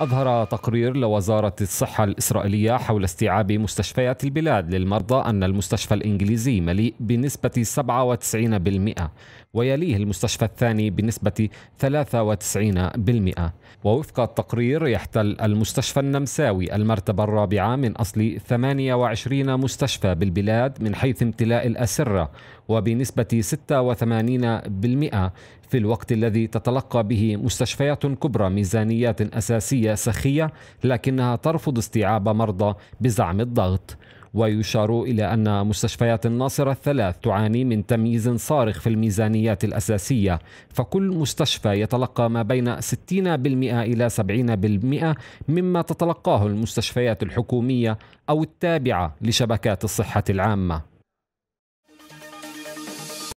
أظهر تقرير لوزارة الصحة الإسرائيلية حول استيعاب مستشفيات البلاد للمرضى أن المستشفى الإنجليزي مليء بنسبة 97% ويليه المستشفى الثاني بنسبة 93% ووفق التقرير يحتل المستشفى النمساوي المرتبة الرابعة من أصل 28 مستشفى بالبلاد من حيث امتلاء الأسرة وبنسبة 86% في الوقت الذي تتلقى به مستشفيات كبرى ميزانيات أساسية سخية لكنها ترفض استيعاب مرضى بزعم الضغط ويشار إلى أن مستشفيات الناصرة الثلاث تعاني من تمييز صارخ في الميزانيات الأساسية فكل مستشفى يتلقى ما بين 60% إلى 70% مما تتلقاه المستشفيات الحكومية أو التابعة لشبكات الصحة العامة